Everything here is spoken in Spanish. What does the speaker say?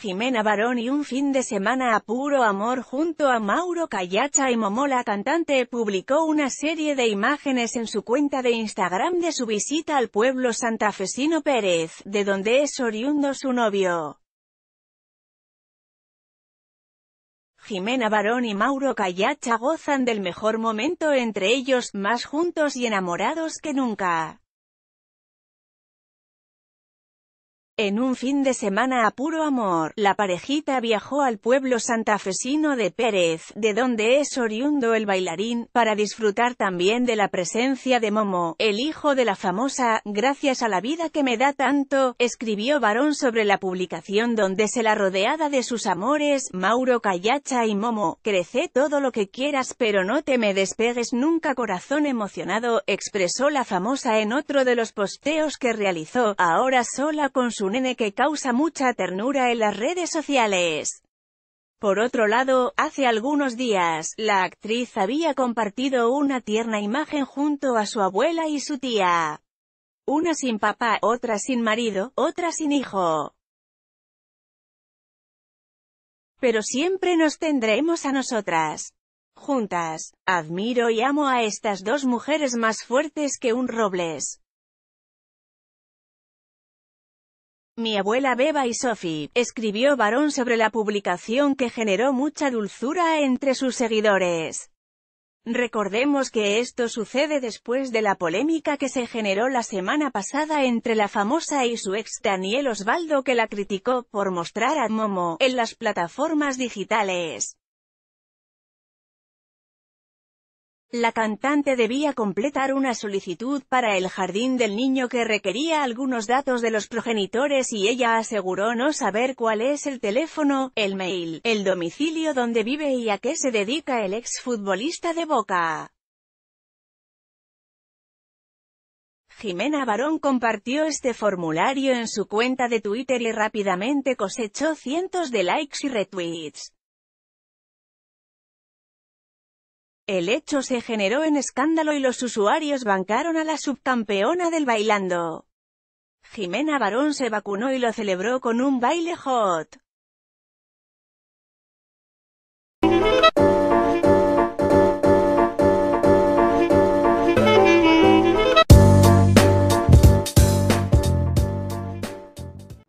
Jimena Barón y un fin de semana a puro amor junto a Mauro Callacha y Momola cantante publicó una serie de imágenes en su cuenta de Instagram de su visita al pueblo santafesino Pérez, de donde es oriundo su novio. Jimena Barón y Mauro Callacha gozan del mejor momento entre ellos, más juntos y enamorados que nunca. En un fin de semana a puro amor, la parejita viajó al pueblo santafesino de Pérez, de donde es oriundo el bailarín, para disfrutar también de la presencia de Momo, el hijo de la famosa, gracias a la vida que me da tanto, escribió Barón sobre la publicación donde se la rodeada de sus amores, Mauro Callacha y Momo, crece todo lo que quieras pero no te me despegues nunca corazón emocionado, expresó la famosa en otro de los posteos que realizó, ahora sola con su un nene que causa mucha ternura en las redes sociales. Por otro lado, hace algunos días, la actriz había compartido una tierna imagen junto a su abuela y su tía. Una sin papá, otra sin marido, otra sin hijo. Pero siempre nos tendremos a nosotras. Juntas, admiro y amo a estas dos mujeres más fuertes que un robles. Mi abuela Beba y Sophie, escribió Varón sobre la publicación que generó mucha dulzura entre sus seguidores. Recordemos que esto sucede después de la polémica que se generó la semana pasada entre la famosa y su ex Daniel Osvaldo que la criticó por mostrar a Momo en las plataformas digitales. La cantante debía completar una solicitud para el jardín del niño que requería algunos datos de los progenitores y ella aseguró no saber cuál es el teléfono, el mail, el domicilio donde vive y a qué se dedica el exfutbolista de Boca. Jimena Barón compartió este formulario en su cuenta de Twitter y rápidamente cosechó cientos de likes y retweets. El hecho se generó en escándalo y los usuarios bancaron a la subcampeona del bailando. Jimena Barón se vacunó y lo celebró con un baile hot.